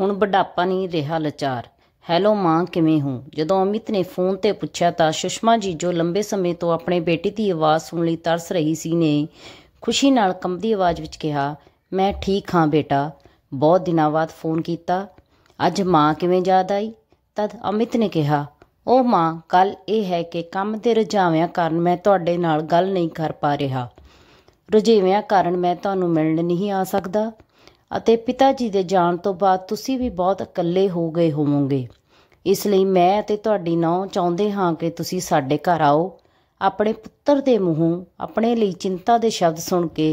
ਹੁਣ ਬੁਢਾਪਾ ਨਹੀਂ ਰਿਹਾ ਲਾਚਾਰ ਹੈਲੋ ਮਾਂ ਕਿਵੇਂ ਹੋ ਜਦੋਂ ਅਮਿਤ ਨੇ ਫੋਨ ਤੇ ਪੁੱਛਿਆ ਤਾਂ ਸੁਸ਼ਮਾ ਜੀ ਜੋ ਲੰਬੇ ਸਮੇਂ ਤੋਂ ਆਪਣੇ ਬੇਟੀ ਦੀ ਆਵਾਜ਼ ਸੁਣ ਲਈ ਤਰਸ ਰਹੀ ਸੀ ਨੇ ਖੁਸ਼ੀ ਨਾਲ ਕੰਬਦੀ ਆਵਾਜ਼ ਵਿੱਚ ਕਿਹਾ ਮੈਂ ਠੀਕ ਹਾਂ ਬੇਟਾ ਬਹੁਤ ਦਿਨਾਂ ਬਾਅਦ ਫੋਨ ਕੀਤਾ ਅੱਜ ਮਾਂ ਕਿਵੇਂ ਯਾਦ ਆਈ ਤਦ ਅਮਿਤ ਨੇ ਕਿਹਾ ਉਹ ਮਾਂ ਕੱਲ ਇਹ ਹੈ ਕਿ ਕੰਮ ਦੇ ਰਜਾਵਿਆਂ ਕਾਰਨ ਮੈਂ ਤੁਹਾਡੇ ਨਾਲ ਗੱਲ ਨਹੀਂ ਕਰ ਪਾ ਰਿਹਾ ਰੁਝੇਵਿਆਂ ਕਾਰਨ ਮੈਂ ਤੁਹਾਨੂੰ ਮਿਲਣ ਨਹੀਂ ਆ ਸਕਦਾ ਅਤੇ ਪਿਤਾ ਜੀ ਦੇ ਜਾਣ ਤੋਂ ਬਾਅਦ ਤੁਸੀਂ ਵੀ ਬਹੁਤ ਇਕੱਲੇ ਹੋ ਗਏ ਹੋਵੋਗੇ ਇਸ ਲਈ ਮੈਂ ਅਤੇ ਤੁਹਾਡੀ ਨੌ ਚਾਹੁੰਦੇ ਹਾਂ ਕਿ ਤੁਸੀਂ ਸਾਡੇ ਘਰ ਆਓ ਆਪਣੇ ਪੁੱਤਰ ਦੇ ਮੂੰਹੋਂ ਆਪਣੇ ਲਈ ਚਿੰਤਾ ਦੇ ਸ਼ਬਦ ਸੁਣ ਕੇ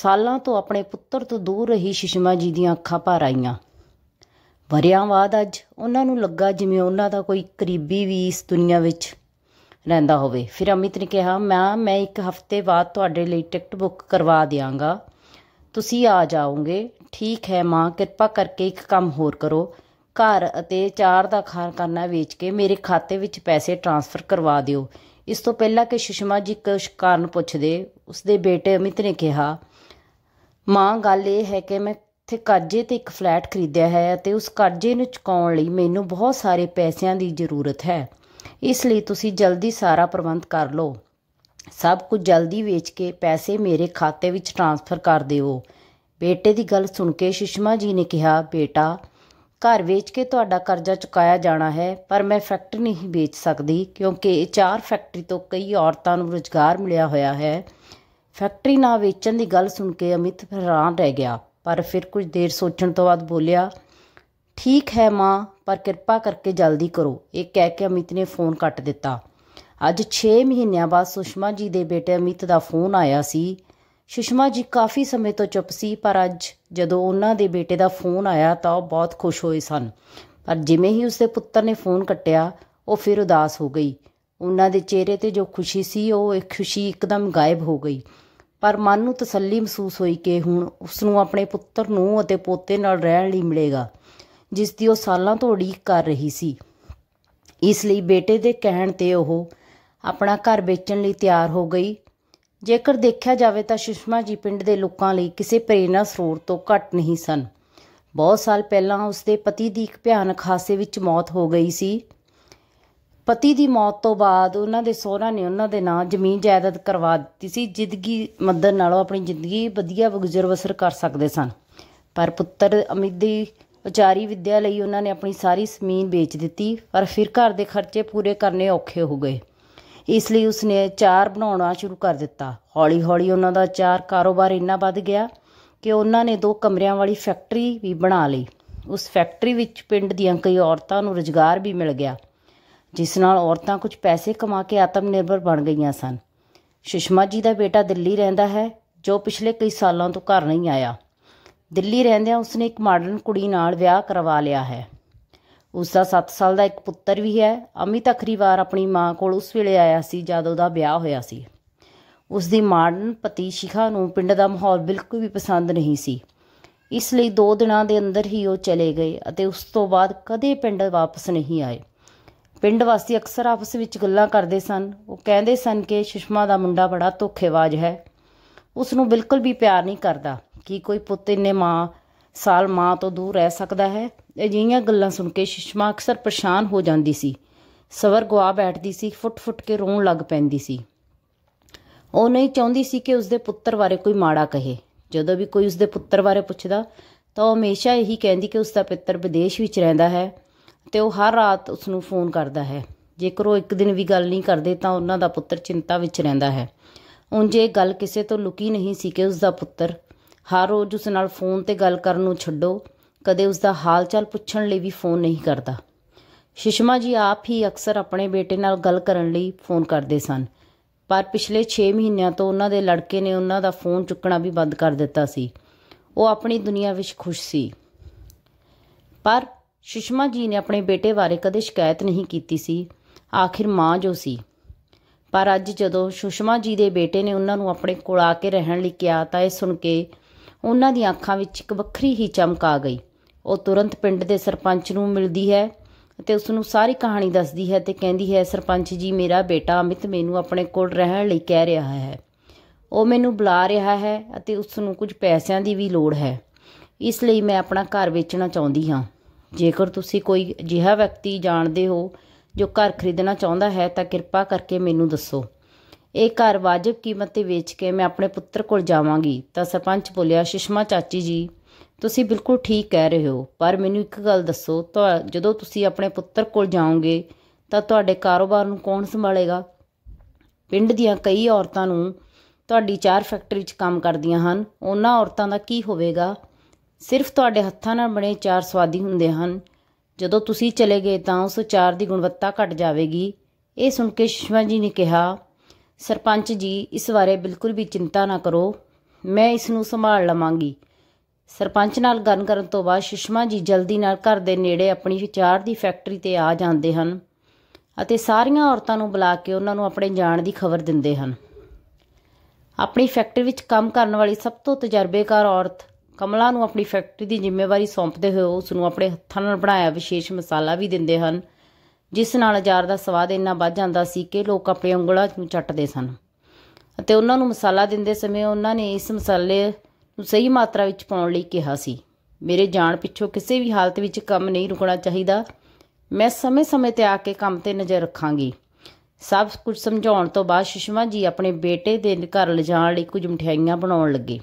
ਸਾਲਾਂ ਤੋਂ ਆਪਣੇ ਪੁੱਤਰ ਤੋਂ ਦੂਰ ਰਹੀ ਸ਼ਿਸ਼ਮਾ ਜੀ ਦੀਆਂ ਅੱਖਾਂ ਭਰ ਆਈਆਂ ਵਰਿਆਂ ਬਾਅਦ ਅੱਜ ਉਹਨਾਂ ਨੂੰ ਲੱਗਾ ਜਿਵੇਂ ਉਹਨਾਂ ਦਾ ਕੋਈ ਕਰੀਬੀ ਵੀ ਇਸ ਦੁਨੀਆ ਵਿੱਚ ਰਹਿੰਦਾ ਹੋਵੇ ਫਿਰ ਅਮਿਤ ਨੇ ਕਿਹਾ ਮੈਂ ਮੈਂ ਇੱਕ ਹਫ਼ਤੇ ਬਾਅਦ ਤੁਹਾਡੇ ਲਈ ਟਿਕਟ ਬੁੱਕ ਕਰਵਾ ਦਿਆਂਗਾ ਤੁਸੀਂ ਆ ਜਾਓਗੇ ਠੀਕ ਹੈ ਮਾਂ ਕਿਰਪਾ ਕਰਕੇ ਇੱਕ ਕੰਮ ਹੋਰ ਕਰੋ ਘਰ ਅਤੇ ਚਾਰ ਦਾ ਖਾਨ ਕਰਨਾ ਵੇਚ ਕੇ ਮੇਰੇ ਖਾਤੇ ਵਿੱਚ ਪੈਸੇ ਟ੍ਰਾਂਸਫਰ ਕਰਵਾ ਦਿਓ ਇਸ ਤੋਂ ਪਹਿਲਾਂ ਕਿ ਸੁਸ਼ਮਾ ਜੀ ਕੁਝ ਕਾਰਨ ਪੁੱਛਦੇ ਉਸਦੇ ਬੇਟੇ ਅਮਿਤ ਨੇ ਕਿਹਾ ਮਾਂ ਗੱਲ ਇਹ ਹੈ ਕਿ ਮੈਂ ਇੱਥੇ ਕਰਜ਼ੇ ਤੇ ਇੱਕ ਫਲੈਟ ਖਰੀਦਿਆ ਹੈ ਅਤੇ ਉਸ ਕਰਜ਼ੇ ਨੂੰ ਚੁਕਾਉਣ ਲਈ ਮੈਨੂੰ ਬਹੁਤ ਸਾਰੇ ਪੈਸਿਆਂ ਦੀ ਜ਼ਰੂਰਤ ਹੈ ਇਸ ਲਈ ਤੁਸੀਂ ਜਲਦੀ ਸਾਰਾ ਪ੍ਰਬੰਧ ਕਰ ਲਓ ਸਭ ਕੁਝ ਜਲਦੀ ਵੇਚ ਕੇ ਪੈਸੇ ਮੇਰੇ ਖਾਤੇ ਵਿੱਚ ਟ੍ਰਾਂਸਫਰ ਕਰ ਦਿਓ ਬੇਟੇ ਦੀ ਗੱਲ ਸੁਣ ਕੇ ਸ਼ਿਸ਼ਮਾ ਜੀ ਨੇ ਕਿਹਾ ਬੇਟਾ ਘਰ ਵੇਚ ਕੇ ਤੁਹਾਡਾ ਕਰਜ਼ਾ ਚੁਕਾਇਆ ਜਾਣਾ ਹੈ ਪਰ ਮੈਂ ਫੈਕਟਰੀ ਨਹੀਂ ਵੇਚ ਸਕਦੀ ਕਿਉਂਕਿ ਇਹ ਚਾਰ ਫੈਕਟਰੀ ਤੋਂ ਕਈ ਔਰਤਾਂ ਨੂੰ ਰੋਜ਼ਗਾਰ ਮਿਲਿਆ ਹੋਇਆ ਹੈ ਫੈਕਟਰੀ ਨਾ ਵੇਚਣ ਦੀ ਗੱਲ ਸੁਣ ਕੇ ਅਮਿਤ ਹੈਰਾਨ ਰਹਿ ਗਿਆ ਪਰ ਫਿਰ ਕੁਝ ਦੇਰ ਸੋਚਣ ਤੋਂ ਬਾਅਦ ਬੋਲਿਆ ਠੀਕ ਹੈ ਮਾਂ ਪਰ ਕਿਰਪਾ ਕਰਕੇ ਜਲਦੀ ਕਰੋ ਇਹ ਕਹਿ ਕੇ ਅਮਿਤ ਨੇ ਫੋਨ ਕੱਟ ਦਿੱਤਾ ਅੱਜ 6 ਮਹੀਨਿਆਂ ਬਾਅਦ ਸੁਸ਼ਮਾ ਜੀ ਦੇ ਬੇਟੇ ਅਮਿਤ ਦਾ ਫੋਨ ਆਇਆ ਸੀ ਸੁਸ਼ਮਾ ਜੀ ਕਾਫੀ ਸਮੇਂ ਤੋਂ ਚੁੱਪ ਸੀ ਪਰ ਅੱਜ ਜਦੋਂ ਉਹਨਾਂ ਦੇ ਬੇਟੇ ਦਾ ਫੋਨ ਆਇਆ ਤਾਂ ਉਹ ਬਹੁਤ ਖੁਸ਼ ਹੋਏ ਸਨ ਪਰ ਜਿਵੇਂ ਹੀ ਉਸਦੇ ਪੁੱਤਰ ਨੇ ਫੋਨ ਕੱਟਿਆ ਉਹ ਫਿਰ ਉਦਾਸ ਹੋ ਗਈ ਉਹਨਾਂ ਦੇ ਚਿਹਰੇ ਤੇ ਜੋ ਖੁਸ਼ੀ ਸੀ ਉਹ ਇੱਕ ਖੁਸ਼ੀ ਇੱਕਦਮ ਗਾਇਬ ਹੋ ਗਈ ਪਰ ਮਨ ਨੂੰ ਤਸੱਲੀ ਮਹਿਸੂਸ ਹੋਈ ਕਿ ਹੁਣ ਉਸ ਨੂੰ ਆਪਣੇ ਪੁੱਤਰ ਨੂੰ ਅਤੇ ਪੋਤੇ ਨਾਲ ਰਹਿਣ ਲਈ ਮਿਲੇਗਾ ਜਿਸ ਦੀ ਉਹ ਸਾਲਾਂ ਤੋਂ ਉਡੀਕ ਕਰ ਰਹੀ ਸੀ ਇਸ ਲਈ ਬੇਟੇ ਦੇ ਕਹਿਣ ਤੇ ਉਹ ਆਪਣਾ ਘਰ ਵੇਚਣ ਲਈ ਤਿਆਰ ਹੋ ਗਈ ਜੇਕਰ ਦੇਖਿਆ ਜਾਵੇ ਤਾਂ ਸ਼ਿਸ਼ਮਾ ਜੀ ਪਿੰਡ ਦੇ ਲੋਕਾਂ ਲਈ ਕਿਸੇ ਪ੍ਰੇਰਣਾ ਸਰੋਤ ਤੋਂ ਘੱਟ ਨਹੀਂ ਸਨ ਬਹੁਤ ਸਾਲ ਪਹਿਲਾਂ ਉਸ ਦੇ ਪਤੀ ਦੀ ਇੱਕ ਭਿਆਨਕ ਹਾਸੇ ਵਿੱਚ ਮੌਤ ਹੋ ਗਈ ਸੀ ਪਤੀ ਦੀ ਮੌਤ ਤੋਂ ਬਾਅਦ ਉਹਨਾਂ ਦੇ ਸਹੁਰਾ ਨੇ ਉਹਨਾਂ ਦੇ ਨਾਂ ਜ਼ਮੀਨ ਜਾਇਦਾਦ ਕਰਵਾ ਦਿੱਤੀ ਸੀ ਜ਼ਿੰਦਗੀ ਮਦਦ ਨਾਲੋਂ ਆਪਣੀ ਜ਼ਿੰਦਗੀ ਵਧੀਆ ਗੁਜ਼ਰ ਬਸਰ ਕਰ ਸਕਦੇ ਸਨ ਪਰ ਪੁੱਤਰ ਅਮਿਤ ਦੀ ਉਚਾਰੀ ਵਿੱਦਿਆ ਲਈ ਉਹਨਾਂ ਨੇ ਆਪਣੀ ਸਾਰੀ ਜ਼ਮੀਨ ਵੇਚ ਦਿੱਤੀ ਪਰ ਫਿਰ ਘਰ ਦੇ ਖਰਚੇ ਪੂਰੇ ਕਰਨੇ ਔਖੇ ਹੋ ਗਏ ਇਸ ਲਈ ਉਸਨੇ ਆਚਾਰ ਬਣਾਉਣਾ ਸ਼ੁਰੂ ਕਰ ਦਿੱਤਾ ਹੌਲੀ-ਹੌਲੀ ਉਹਨਾਂ ਦਾ ਆਚਾਰ ਕਾਰੋਬਾਰ ਇੰਨਾ ਵੱਧ ਗਿਆ ਕਿ ਉਹਨਾਂ ਨੇ ਦੋ ਕਮਰਿਆਂ ਵਾਲੀ ਫੈਕਟਰੀ ਵੀ ਬਣਾ ਲਈ ਉਸ ਫੈਕਟਰੀ ਵਿੱਚ ਪਿੰਡ ਦੀਆਂ ਕਈ ਔਰਤਾਂ ਨੂੰ ਰੋਜ਼ਗਾਰ ਵੀ ਮਿਲ ਗਿਆ ਜਿਸ ਨਾਲ ਔਰਤਾਂ ਕੁਝ ਪੈਸੇ ਕਮਾ ਕੇ ਆਤਮ ਨਿਰਭਰ ਬਣ ਗਈਆਂ ਸਨ ਸ਼ਸ਼ਮਾ ਜੀ ਦਾ ਬੇਟਾ ਦਿੱਲੀ ਰਹਿੰਦਾ ਹੈ ਜੋ ਪਿਛਲੇ ਕਈ ਸਾਲਾਂ ਤੋਂ ਘਰ ਨਹੀਂ ਆਇਆ ਦਿੱਲੀ ਰਹਿੰਦਿਆਂ ਉਸਨੇ ਇੱਕ ਮਾਡਰਨ ਕੁੜੀ ਨਾਲ ਵਿਆਹ ਕਰਵਾ ਲਿਆ ਹੈ ਉਸ ਦਾ 7 ਸਾਲ ਦਾ ਇੱਕ ਪੁੱਤਰ ਵੀ ਹੈ ਅਮਿਤ ਅਖਰੀ ਵਾਰ ਆਪਣੀ ਮਾਂ ਕੋਲ ਉਸ ਵੇਲੇ ਆਇਆ ਸੀ ਜਦ ਉਹਦਾ ਵਿਆਹ ਹੋਇਆ ਸੀ ਉਸ ਦੀ ਮਾਂ ਪਤੀ ਸ਼ਿਖਾ ਨੂੰ ਪਿੰਡ ਦਾ ਮਾਹੌਲ ਬਿਲਕੁਲ ਵੀ ਪਸੰਦ ਨਹੀਂ ਸੀ ਇਸ ਲਈ 2 ਦਿਨਾਂ ਦੇ ਅੰਦਰ ਹੀ ਉਹ ਚਲੇ ਗਏ ਅਤੇ ਉਸ ਤੋਂ ਬਾਅਦ ਕਦੇ ਪਿੰਡ ਵਾਪਸ ਨਹੀਂ ਆਏ ਪਿੰਡ ਵਾਸੀ ਅਕਸਰ ਆਪਸ ਵਿੱਚ ਗੱਲਾਂ ਕਰਦੇ ਸਨ ਉਹ ਕਹਿੰਦੇ ਸਨ ਕਿ ਸ਼ਿਸ਼ਮਾ ਦਾ ਮੁੰਡਾ ਬੜਾ ਧੋਖੇਬਾਜ਼ ਹੈ ਉਸ ਨੂੰ ਬਿਲਕੁਲ ਵੀ ਪਿਆਰ ਨਹੀਂ ਕਰਦਾ ਕੀ ਕੋਈ ਪੁੱਤ ਇੰਨੇ ਮਾਂ ਸਾਲ ਮਾਂ ਤੋਂ ਦੂਰ ਰਹਿ ਸਕਦਾ ਹੈ ਅਜਿਹੀਆਂ ਗੱਲਾਂ ਸੁਣ ਕੇ ਸ਼ਿਸ਼ਮਾ ਅਕਸਰ ਪਰੇਸ਼ਾਨ ਹੋ ਜਾਂਦੀ ਸੀ ਸਵਰ ਗਵਾ ਬੈਠਦੀ ਸੀ ਫੁੱਟ-ਫੁੱਟ ਕੇ ਰੋਣ ਲੱਗ ਪੈਂਦੀ ਸੀ ਉਹ ਨਹੀਂ ਚਾਹੁੰਦੀ ਸੀ ਕਿ ਉਸਦੇ ਪੁੱਤਰ ਬਾਰੇ ਕੋਈ ਮਾੜਾ ਕਹੇ ਜਦੋਂ ਵੀ ਕੋਈ ਉਸਦੇ ਪੁੱਤਰ ਬਾਰੇ ਪੁੱਛਦਾ ਤਾਂ ਉਹ ਹਮੇਸ਼ਾ ਇਹੀ ਕਹਿੰਦੀ ਕਿ ਉਸਦਾ ਪਿੱਤਰ ਵਿਦੇਸ਼ ਵਿੱਚ ਰਹਿੰਦਾ ਹੈ ਤੇ ਉਹ ਹਰ ਰਾਤ ਉਸ ਨੂੰ ਫੋਨ ਕਰਦਾ ਹੈ ਜੇਕਰ ਉਹ ਇੱਕ ਦਿਨ ਵੀ ਗੱਲ ਨਹੀਂ ਕਰਦੇ ਤਾਂ ਉਹਨਾਂ ਦਾ ਪੁੱਤਰ ਚਿੰਤਾ ਵਿੱਚ ਰਹਿੰਦਾ ਹੈ ਉਂਝ ਇਹ ਗੱਲ ਕਿਸੇ ਤੋਂ ਲੁਕੀ ਨਹੀਂ ਸੀ ਕਿ ਉਸਦਾ ਪੁੱਤਰ ਹਰ ਰੋਜ਼ ਉਸ ਨਾਲ ਫੋਨ ਤੇ ਗੱਲ ਕਰਨ ਨੂੰ ਛੱਡੋ ਕਦੇ ਉਸ ਦਾ ਹਾਲਚਾਲ ਪੁੱਛਣ ਲਈ ਵੀ ਫੋਨ ਨਹੀਂ ਕਰਦਾ ਸ਼ਿਸ਼ਮਾ ਜੀ ਆਪ ਹੀ ਅਕਸਰ ਆਪਣੇ ਬੇਟੇ ਨਾਲ ਗੱਲ ਕਰਨ ਲਈ ਫੋਨ ਕਰਦੇ ਸਨ ਪਰ ਪਿਛਲੇ 6 ਮਹੀਨਿਆਂ ਤੋਂ ਉਹਨਾਂ ਦੇ ਲੜਕੇ ਨੇ ਉਹਨਾਂ ਦਾ ਫੋਨ ਚੁੱਕਣਾ ਵੀ ਬੰਦ ਕਰ ਦਿੱਤਾ ਸੀ ਉਹ ਆਪਣੀ ਦੁਨੀਆ ਵਿੱਚ ਖੁਸ਼ ਸੀ ਪਰ ਸ਼ਿਸ਼ਮਾ ਜੀ ਨੇ ਆਪਣੇ ਬੇਟੇ ਬਾਰੇ ਕਦੇ ਸ਼ਿਕਾਇਤ ਨਹੀਂ ਕੀਤੀ ਸੀ ਆਖਿਰ ਮਾਂ ਜੋ ਸੀ ਪਰ ਅੱਜ ਜਦੋਂ ਸ਼ੁਸ਼ਮਾ ਜੀ ਦੇ ਬੇਟੇ ਨੇ ਉਹਨਾਂ ਨੂੰ ਆਪਣੇ ਕੋਲ ਆ ਕੇ ਰਹਿਣ ਲਈ ਕਿਹਾ ਤਾਂ ਇਹ ਸੁਣ ਕੇ ਉਹਨਾਂ ਦੀਆਂ ਅੱਖਾਂ ਵਿੱਚ ਇੱਕ ਵੱਖਰੀ ਹੀ ਚਮਕ ਆ ਗਈ ਉਹ ਤੁਰੰਤ ਪਿੰਡ ਦੇ ਸਰਪੰਚ ਨੂੰ ਮਿਲਦੀ ਹੈ ਤੇ ਉਸ ਨੂੰ ਸਾਰੀ ਕਹਾਣੀ ਦੱਸਦੀ ਹੈ ਤੇ ਕਹਿੰਦੀ ਹੈ ਸਰਪੰਚ ਜੀ ਮੇਰਾ ਬੇਟਾ ਅਮਿਤ ਮੈਨੂੰ ਆਪਣੇ ਕੋਲ ਰਹਿਣ ਲਈ ਕਹਿ ਰਿਹਾ ਹੈ ਉਹ ਮੈਨੂੰ ਬੁਲਾ ਰਿਹਾ ਹੈ ਅਤੇ ਉਸ ਨੂੰ ਕੁਝ ਪੈਸਿਆਂ ਦੀ ਵੀ ਲੋੜ ਹੈ ਇਸ ਲਈ ਮੈਂ ਆਪਣਾ ਘਰ ਵੇਚਣਾ ਚਾਹੁੰਦੀ ਹਾਂ ਜੇਕਰ ਤੁਸੀਂ ਕੋਈ ਅਜਿਹਾ ਵਿਅਕਤੀ ਜਾਣਦੇ ਹੋ ਜੋ ਘਰ ਖਰੀਦਣਾ ਚਾਹੁੰਦਾ ਹੈ ਤਾਂ ਕਿਰਪਾ ਕਰਕੇ ਮੈਨੂੰ ਦੱਸੋ ਇਹ ਘਰ ਵਾਜਬ ਕੀਮਤ ਤੇ ਵੇਚ ਕੇ ਮੈਂ ਆਪਣੇ ਪੁੱਤਰ ਕੋਲ ਜਾਵਾਂਗੀ ਤਾਂ ਸਰਪੰਚ ਬੋਲਿਆ ਸ਼ਿਸ਼ਮਾ ਚਾਚੀ ਜੀ ਤੁਸੀਂ ਬਿਲਕੁਲ ਠੀਕ ਕਹਿ ਰਹੇ ਹੋ ਪਰ ਮੈਨੂੰ ਇੱਕ ਗੱਲ ਦੱਸੋ ਤਾਂ ਜਦੋਂ ਤੁਸੀਂ ਆਪਣੇ ਪੁੱਤਰ ਕੋਲ ਜਾਓਗੇ ਤਾਂ ਤੁਹਾਡੇ ਕਾਰੋਬਾਰ ਨੂੰ ਕੌਣ ਸੰਭਾਲੇਗਾ ਪਿੰਡ ਦੀਆਂ ਕਈ ਔਰਤਾਂ ਨੂੰ ਤੁਹਾਡੀ ਚਾਰ ਫੈਕਟਰੀ 'ਚ ਕੰਮ ਕਰਦੀਆਂ ਹਨ ਉਹਨਾਂ ਔਰਤਾਂ ਦਾ ਕੀ ਹੋਵੇਗਾ ਸਿਰਫ ਤੁਹਾਡੇ ਹੱਥਾਂ ਨਾਲ ਬਣੇ ਚਾਰ ਸਵਾਦੀ ਹੁੰਦੇ ਹਨ ਜਦੋਂ ਤੁਸੀਂ ਚਲੇ ਗਏ ਤਾਂ ਉਸ ਚਾਰ ਦੀ ਗੁਣਵੱਤਾ ਘਟ ਜਾਵੇਗੀ ਇਹ ਸੁਣ ਕੇ ਸ਼ਿਸ਼ਮਾ ਜੀ ਨੇ ਕਿਹਾ ਸਰਪੰਚ ਜੀ ਇਸ ਬਾਰੇ ਬਿਲਕੁਲ ਵੀ ਚਿੰਤਾ ਨਾ ਕਰੋ ਮੈਂ ਇਸ ਨੂੰ ਸੰਭਾਲ ਲਵਾਂਗੀ ਸਰਪੰਚ ਨਾਲ ਗੱਲ ਕਰਨ ਤੋਂ ਬਾਅਦ ਸ਼ਿਸ਼ਮਾ ਜੀ ਜਲਦੀ ਨਾਲ ਘਰ ਦੇ ਨੇੜੇ ਆਪਣੀ ਵਿਚਾਰ ਦੀ ਫੈਕਟਰੀ ਤੇ ਆ ਜਾਂਦੇ ਹਨ ਅਤੇ ਸਾਰੀਆਂ ਔਰਤਾਂ ਨੂੰ ਬੁਲਾ ਕੇ ਉਹਨਾਂ ਨੂੰ ਆਪਣੇ ਜਾਣ ਦੀ ਖਬਰ ਦਿੰਦੇ ਹਨ ਆਪਣੀ ਫੈਕਟਰੀ ਵਿੱਚ ਕੰਮ ਕਰਨ ਵਾਲੀ ਸਭ ਤੋਂ ਤਜਰਬੇਕਾਰ ਔਰਤ ਕਮਲਾ ਨੂੰ ਆਪਣੀ ਫੈਕਟਰੀ ਦੀ ਜ਼ਿੰਮੇਵਾਰੀ ਸੌਂਪਦੇ ਹੋਏ ਉਸ ਨੂੰ ਆਪਣੇ ਹੱਥਾਂ ਨਾਲ ਬਣਾਇਆ ਵਿਸ਼ੇਸ਼ ਮਸਾਲਾ ਵੀ ਦਿੰਦੇ ਹਨ ਜਿਸ ਨਾਲ ਅਚਾਰ ਦਾ ਸਵਾਦ ਇੰਨਾ ਵੱਧ ਜਾਂਦਾ ਸੀ ਕਿ ਲੋਕ ਆਪਣੇ ਉਂਗਲਾਂ ਨੂੰ ਚੱਟਦੇ ਸਨ ਅਤੇ ਉਹਨਾਂ ਨੂੰ ਮਸਾਲਾ ਦਿੰਦੇ ਸਮੇਂ ਉਹਨਾਂ ਨੇ ਇਸ ਮਸਾਲੇ ਨੂੰ ਸਹੀ ਮਾਤਰਾ ਵਿੱਚ ਪਾਉਣ ਲਈ ਕਿਹਾ ਸੀ ਮੇਰੇ ਜਾਣ ਪਿੱਛੋਂ ਕਿਸੇ ਵੀ ਹਾਲਤ ਵਿੱਚ ਕੰਮ ਨਹੀਂ ਰੁਕਣਾ ਚਾਹੀਦਾ ਮੈਂ ਸਮੇਂ-ਸਮੇਂ ਤੇ ਆ ਕੇ ਕੰਮ ਤੇ ਨਜ਼ਰ ਰੱਖਾਂਗੀ ਸਭ ਕੁਝ ਸਮਝਾਉਣ ਤੋਂ ਬਾਅਦ ਸੁਸ਼ਮਾ ਜੀ ਆਪਣੇ ਬੇਟੇ ਦੇ ਘਰ ਲਿਜਾਣ ਲਈ ਕੁਝ ਮਠਿਆਈਆਂ ਬਣਾਉਣ ਲੱਗੇ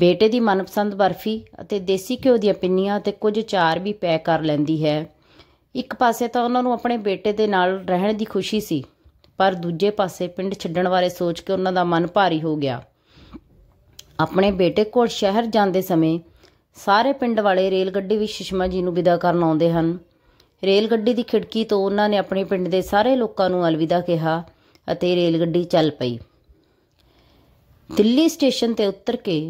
ਬੇਟੇ ਦੀ ਮਨਪਸੰਦ ਬਰਫੀ ਅਤੇ ਦੇਸੀ ਘਿਓ ਦੀਆਂ ਪਿੰਨੀਆਂ ਤੇ ਕੁਝ ਚਾਰ ਵੀ ਪੈਕ ਕਰ ਲੈਂਦੀ ਹੈ ਇੱਕ ਪਾਸੇ ਤਾਂ ਉਹਨਾਂ ਨੂੰ ਆਪਣੇ ਬੇਟੇ ਦੇ ਨਾਲ ਰਹਿਣ ਦੀ ਖੁਸ਼ੀ ਸੀ ਪਰ ਦੂਜੇ ਪਾਸੇ ਪਿੰਡ ਛੱਡਣ ਬਾਰੇ ਸੋਚ ਕੇ ਉਹਨਾਂ ਦਾ ਮਨ ਭਾਰੀ ਹੋ ਗਿਆ ਆਪਣੇ ਬੇਟੇ ਕੋਲ ਸ਼ਹਿਰ ਜਾਂਦੇ ਸਮੇਂ ਸਾਰੇ ਪਿੰਡ ਵਾਲੇ ਰੇਲ ਗੱਡੀ ਵਿੱਚ ਸ਼ਿਸ਼ਮਾ ਜੀ ਨੂੰ ਵਿਦਾ ਕਰਨ ਆਉਂਦੇ ਹਨ ਰੇਲ ਗੱਡੀ ਦੀ ਖਿੜਕੀ ਤੋਂ ਉਹਨਾਂ ਨੇ ਆਪਣੇ ਪਿੰਡ ਦੇ ਸਾਰੇ ਲੋਕਾਂ ਨੂੰ ਅਲਵਿਦਾ ਕਿਹਾ ਅਤੇ ਰੇਲ ਗੱਡੀ ਚੱਲ ਪਈ ਦਿੱਲੀ ਸਟੇਸ਼ਨ ਤੇ ਉਤਰ ਕੇ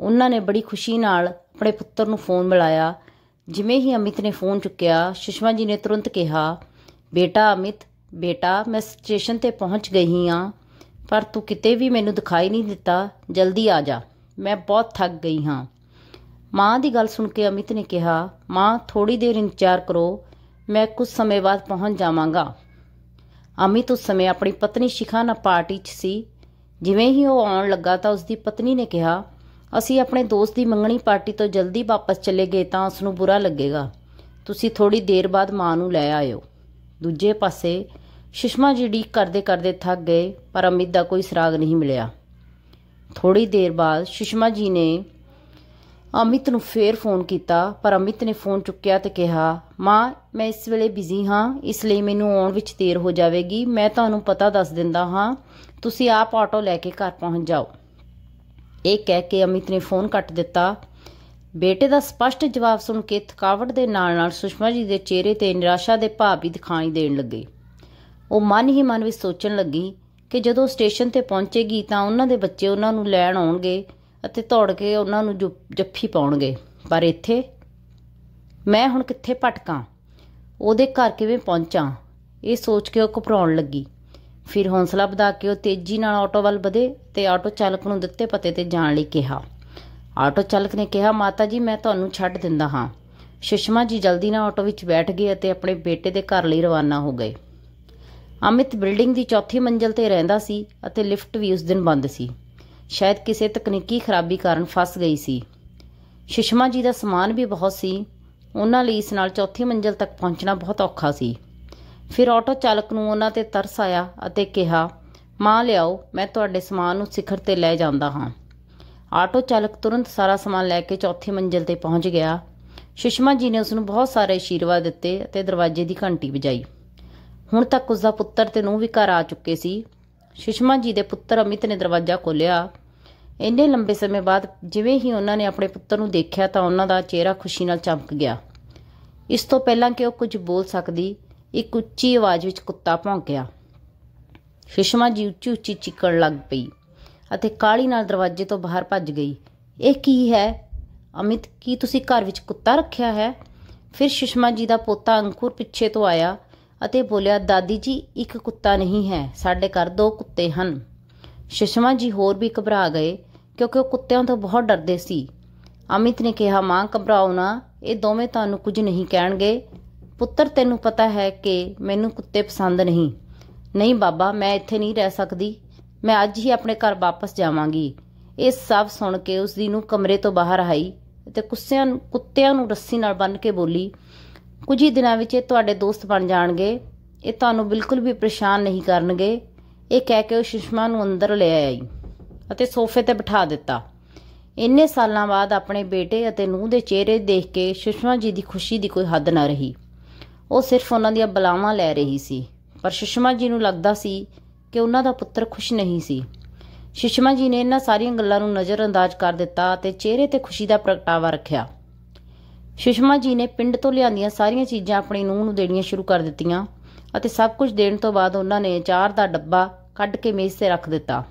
ਉਹਨਾਂ ਨੇ ਬੜੀ ਖੁਸ਼ੀ ਨਾਲ ਆਪਣੇ ਪੁੱਤਰ ਨੂੰ ਫੋਨ ਮਿਲਾਇਆ ਜਿਵੇਂ ਹੀ ਅਮਿਤ ਨੇ ਫੋਨ ਚੁੱਕਿਆ ਸ਼ਸ਼ਮਾ ਜੀ ਨੇ ਤੁਰੰਤ ਕਿਹਾ ਬੇਟਾ ਅਮਿਤ ਬੇਟਾ ਮੈਂ ਸਟੇਸ਼ਨ ਤੇ ਪਹੁੰਚ ਗਈ ਹਾਂ ਪਰ ਤੂੰ ਕਿਤੇ ਵੀ ਮੈਨੂੰ ਦਿਖਾਈ ਨਹੀਂ ਦਿੱਤਾ ਜਲਦੀ ਆ ਜਾ ਮੈਂ ਬਹੁਤ ਥੱਕ ਗਈ ਹਾਂ ਮਾਂ ਦੀ ਗੱਲ ਸੁਣ ਕੇ ਅਮਿਤ ਨੇ ਕਿਹਾ ਮਾਂ ਥੋੜੀ ਦੇਰ ਇੰਤਜ਼ਾਰ ਕਰੋ ਮੈਂ ਕੁਝ ਸਮੇਂ ਬਾਅਦ ਪਹੁੰਚ ਜਾਵਾਂਗਾ ਅਮਿਤ ਉਸ ਸਮੇਂ ਆਪਣੀ ਪਤਨੀ ਸ਼ਿਖਾ ਨਾਲ ਪਾਰਟੀ 'ਚ ਸੀ ਜਿਵੇਂ ਹੀ ਉਹ ਆਉਣ ਲੱਗਾ ਤਾਂ ਉਸ ਦੀ ਪਤਨੀ ਨੇ ਕਿਹਾ ਅਸੀਂ ਆਪਣੇ ਦੋਸਤ ਦੀ ਮੰਗਣੀ ਪਾਰਟੀ ਤੋਂ ਜਲਦੀ ਵਾਪਸ ਚਲੇ ਗਏ ਤਾਂ ਉਸ ਨੂੰ ਬੁਰਾ ਲੱਗੇਗਾ ਤੁਸੀਂ ਥੋੜੀ ਦੇਰ ਬਾਅਦ ਮਾਂ ਨੂੰ ਲੈ ਆਇਓ ਦੂਜੇ ਪਾਸੇ ਸ਼ਿਸ਼ਮਾ ਜੀ ਡੀਕ ਕਰਦੇ ਕਰਦੇ ਥੱਕ ਗਏ ਪਰ ਅਮਿਤ ਦਾ ਕੋਈ ਸਰਾਗ ਨਹੀਂ ਮਿਲਿਆ ਥੋੜੀ ਦੇਰ ਬਾਅਦ ਸ਼ਿਸ਼ਮਾ ਜੀ ਨੇ ਅਮਿਤ ਨੂੰ ਫੇਰ ਫੋਨ ਕੀਤਾ ਪਰ ਅਮਿਤ ਨੇ ਫੋਨ ਚੁੱਕਿਆ ਤੇ ਕਿਹਾ ਮਾਂ ਮੈਂ ਇਸ ਵੇਲੇ ਬਿਜ਼ੀ ਹਾਂ ਇਸ ਲਈ ਮੈਨੂੰ ਆਉਣ ਵਿੱਚ ਦੇਰ ਹੋ ਜਾਵੇਗੀ ਮੈਂ ਤੁਹਾਨੂੰ ਪਤਾ ਦੱਸ ਦਿੰਦਾ ਹਾਂ ਤੁਸੀਂ ਆਪ ਆਟੋ ਲੈ ਕੇ ਘਰ ਪਹੁੰਚ ਜਾਓ ਇਹ ਕਹਿ ਕੇ ਅਮਿਤ ਨੇ ਫੋਨ ਕੱਟ ਦਿੱਤਾ ਬੇਟੇ ਦਾ ਸਪਸ਼ਟ ਜਵਾਬ ਸੁਣ ਕੇ ਥਕਾਵਟ ਦੇ ਨਾਲ-ਨਾਲ ਸੁਸ਼ਮਾ ਜੀ ਦੇ ਚਿਹਰੇ ਤੇ ਨਿਰਾਸ਼ਾ ਦੇ ਭਾਵ ਵੀ ਦਿਖਾਈ ਦੇਣ ਲੱਗੇ ਉਹ ਮਨ ਹੀ ਮਨ ਵਿੱਚ ਸੋਚਣ ਲੱਗੀ ਕਿ ਜਦੋਂ ਸਟੇਸ਼ਨ ਤੇ ਪਹੁੰਚੇਗੀ ਤਾਂ ਉਹਨਾਂ ਦੇ ਬੱਚੇ ਉਹਨਾਂ ਨੂੰ ਲੈਣ ਆਉਣਗੇ ਅਤੇ ਤੋੜ ਕੇ ਉਹਨਾਂ ਨੂੰ ਜੱਫੀ ਪਾਉਣਗੇ ਪਰ ਇੱਥੇ ਮੈਂ ਹੁਣ ਕਿੱਥੇ ਭਟਕਾਂ ਉਹਦੇ ਘਰ ਕਿਵੇਂ ਪਹੁੰਚਾਂ ਇਹ ਸੋਚ ਕੇ ਉਹ ਘਬਰਾਉਣ ਲੱਗੀ ਫਿਰ ਹੌਸਲਾ ਵਧਾ ਕੇ ਉਹ ਤੇਜ਼ੀ ਨਾਲ ਆਟੋ ਵੱਲ ਵਧੇ ਤੇ ਆਟੋ ਚਾਲਕ ਨੂੰ ਦਿੱਤੇ ਪਤੇ ਤੇ ਜਾਣ ਲਈ ਕਿਹਾ ਆਟੋ ਚਾਲਕ ਨੇ ਕਿਹਾ ਮਾਤਾ ਜੀ ਮੈਂ ਤੁਹਾਨੂੰ ਛੱਡ ਦਿੰਦਾ ਹਾਂ ਸ਼ਸ਼ਮਾ ਜੀ ਜਲਦੀ ਨਾਲ ਆਟੋ ਵਿੱਚ ਬੈਠ ਗਏ ਅਤੇ ਆਪਣੇ ਬੇਟੇ ਦੇ ਘਰ ਲਈ ਰਵਾਨਾ ਹੋ ਗਏ ਅਮਿਤ ਬਿਲਡਿੰਗ ਦੀ ਚੌਥੀ ਮੰਜ਼ਲ ਤੇ ਰਹਿੰਦਾ ਸੀ ਅਤੇ ਲਿਫਟ ਵੀ ਉਸ ਦਿਨ ਬੰਦ ਸੀ ਸ਼ਾਇਦ ਕਿਸੇ ਤਕਨੀਕੀ ਖਰਾਬੀ ਕਾਰਨ ਫਸ ਗਈ ਸੀ ਸ਼ਸ਼ਮਾ ਜੀ ਦਾ ਸਮਾਨ ਵੀ ਬਹੁਤ ਸੀ ਉਹਨਾਂ ਲਈ ਇਸ ਨਾਲ ਚੌਥੀ ਮੰਜ਼ਲ ਤੱਕ ਪਹੁੰਚਣਾ ਬਹੁਤ ਔਖਾ ਸੀ ਫਿਰ ਆਟੋ ਚਾਲਕ ਨੂੰ ਉਹਨਾਂ ਤੇ ਤਰਸ ਆਇਆ ਅਤੇ ਕਿਹਾ ਮਾਂ ਲਿਆਓ ਮੈਂ ਤੁਹਾਡੇ ਸਮਾਨ ਨੂੰ ਸਿਖਰ ਤੇ ਲੈ ਜਾਂਦਾ ਹਾਂ ਆਟੋ ਚਾਲਕ ਤੁਰੰਤ ਸਾਰਾ ਸਮਾਨ ਲੈ ਕੇ ਚੌਥੀ ਮੰਜ਼ਿਲ ਤੇ ਪਹੁੰਚ ਗਿਆ ਸ਼ਿਸ਼ਮਾ ਜੀ ਨੇ ਉਸ ਨੂੰ ਬਹੁਤ ਸਾਰੇ ਅਸ਼ੀਰਵਾਦ ਦਿੱਤੇ ਅਤੇ ਦਰਵਾਜ਼ੇ ਦੀ ਘੰਟੀ ਵਜਾਈ ਹੁਣ ਤੱਕ ਉਸ ਦਾ ਪੁੱਤਰ ਤੇ ਨੂੰ ਵੀ ਘਰ ਆ ਚੁੱਕੇ ਸੀ ਸ਼ਿਸ਼ਮਾ ਜੀ ਦੇ ਪੁੱਤਰ ਅਮਿਤ ਨੇ ਦਰਵਾਜ਼ਾ ਖੋਲ੍ਹਿਆ ਇੰਨੇ ਲੰਬੇ ਸਮੇਂ ਬਾਅਦ ਜਿਵੇਂ ਹੀ ਉਹਨਾਂ ਨੇ ਆਪਣੇ ਪੁੱਤਰ ਨੂੰ ਦੇਖਿਆ ਤਾਂ ਉਹਨਾਂ ਦਾ ਚਿਹਰਾ ਖੁਸ਼ੀ ਨਾਲ ਚਮਕ ਗਿਆ ਇਸ ਤੋਂ ਪਹਿਲਾਂ ਕਿ ਉਹ ਕੁਝ ਬੋਲ ਸਕਦੀ ਇੱਕ ਉੱਚੀ ਆਵਾਜ਼ ਵਿੱਚ ਕੁੱਤਾ ਭੌਂਕਿਆ ਸ਼ਿਸ਼ਮਾ ਜੀ ਉੱਚੀ ਉੱਚੀ ਚੀਕਣ ਲੱਗ ਪਈ ਅਤੇ ਕਾਲੀ ਨਾਲ ਦਰਵਾਜ਼ੇ ਤੋਂ ਬਾਹਰ ਭੱਜ ਗਈ ਇਹ ਕੀ ਹੈ ਅਮਿਤ ਕੀ ਤੁਸੀਂ ਘਰ ਵਿੱਚ ਕੁੱਤਾ ਰੱਖਿਆ ਹੈ ਫਿਰ ਸ਼ਿਸ਼ਮਾ ਜੀ ਦਾ ਪੋਤਾ ਅੰਕੁਰ ਪਿੱਛੇ ਤੋਂ ਆਇਆ ਅਤੇ ਬੋਲਿਆ ਦਾਦੀ ਜੀ ਇੱਕ ਕੁੱਤਾ ਨਹੀਂ ਹੈ ਸਾਡੇ ਘਰ ਦੋ ਕੁੱਤੇ ਹਨ ਸ਼ਿਸ਼ਮਾ ਜੀ ਹੋਰ ਵੀ ਘਬਰਾ ਗਏ ਕਿਉਂਕਿ ਉਹ ਕੁੱਤਿਆਂ ਤੋਂ ਬਹੁਤ ਡਰਦੇ ਸੀ ਅਮਿਤ ਨੇ ਕਿਹਾ ਮਾਂ ਘਬਰਾਓ ਨਾ ਇਹ ਦੋਵੇਂ ਤੁਹਾਨੂੰ ਕੁਝ ਨਹੀਂ ਕਹਿਣਗੇ ਪੁੱਤਰ ਤੈਨੂੰ ਪਤਾ ਹੈ ਕਿ ਮੈਨੂੰ ਕੁੱਤੇ ਪਸੰਦ ਨਹੀਂ ਨਹੀਂ ਬਾਬਾ ਮੈਂ ਇੱਥੇ ਨਹੀਂ ਰਹਿ ਸਕਦੀ ਮੈਂ ਅੱਜ ਹੀ ਆਪਣੇ ਘਰ ਵਾਪਸ ਜਾਵਾਂਗੀ ਇਹ ਸਭ ਸੁਣ ਕੇ ਉਸ ਦੀ ਨੂੰ ਕਮਰੇ ਤੋਂ ਬਾਹਰ ਆਈ ਤੇ ਕੁੱਸਿਆਂ ਕੁੱਤਿਆਂ ਨੂੰ ਰੱਸੀ ਨਾਲ ਬੰਨ ਕੇ ਬੋਲੀ ਕੁਝ ਹੀ ਦਿਨਾਂ ਵਿੱਚ ਇਹ ਤੁਹਾਡੇ ਦੋਸਤ ਬਣ ਜਾਣਗੇ ਇਹ ਤੁਹਾਨੂੰ ਬਿਲਕੁਲ ਵੀ ਪਰੇਸ਼ਾਨ ਨਹੀਂ ਕਰਨਗੇ ਇਹ ਕਹਿ ਕੇ ਉਹ ਸ਼ਿਸ਼ਮਾ ਨੂੰ ਅੰਦਰ ਲੈ ਆਈ ਅਤੇ ਸੋਫੇ ਤੇ ਬਿਠਾ ਦਿੱਤਾ ਇੰਨੇ ਸਾਲਾਂ ਬਾਅਦ ਆਪਣੇ ਬੇਟੇ ਅਤੇ ਨੂੰਹ ਦੇ ਚਿਹਰੇ ਦੇਖ ਕੇ ਸ਼ਿਸ਼ਮਾ ਜੀ ਦੀ ਖੁਸ਼ੀ ਦੀ ਕੋਈ ਹੱਦ ਨਾ ਰਹੀ ਉਹ ਸਿਰਫ ਉਹਨਾਂ ਦੀਆਂ ਬਲਾਵਾਂ ਲੈ ਰਹੀ ਸੀ ਪਰ ਸ਼ਸ਼ਮਾ ਜੀ ਨੂੰ ਲੱਗਦਾ ਸੀ ਕਿ ਉਹਨਾਂ ਦਾ ਪੁੱਤਰ ਖੁਸ਼ ਨਹੀਂ ਸੀ ਸ਼ਸ਼ਮਾ ਜੀ ਨੇ ਇਹਨਾਂ ਸਾਰੀਆਂ ਗੱਲਾਂ ਨੂੰ ਨਜ਼ਰਅੰਦਾਜ਼ ਕਰ ਦਿੱਤਾ ਤੇ ਚਿਹਰੇ ਤੇ ਖੁਸ਼ੀ ਦਾ ਪ੍ਰਗਟਾਵਾ ਰੱਖਿਆ ਸ਼ਸ਼ਮਾ ਜੀ ਨੇ ਪਿੰਡ ਤੋਂ ਲਿਆਂਦੀਆਂ ਸਾਰੀਆਂ ਚੀਜ਼ਾਂ ਆਪਣੀ ਨੂੰਹ ਨੂੰ ਦੇਣੀਆਂ ਸ਼ੁਰੂ ਕਰ ਦਿੱਤੀਆਂ ਅਤੇ ਸਭ ਕੁਝ ਦੇਣ ਤੋਂ ਬਾਅਦ ਉਹਨਾਂ ਨੇ ਅਚਾਰ ਦਾ ਡੱਬਾ ਕੱਢ ਕੇ ਮੇਜ਼ 'ਤੇ ਰੱਖ ਦਿੱਤਾ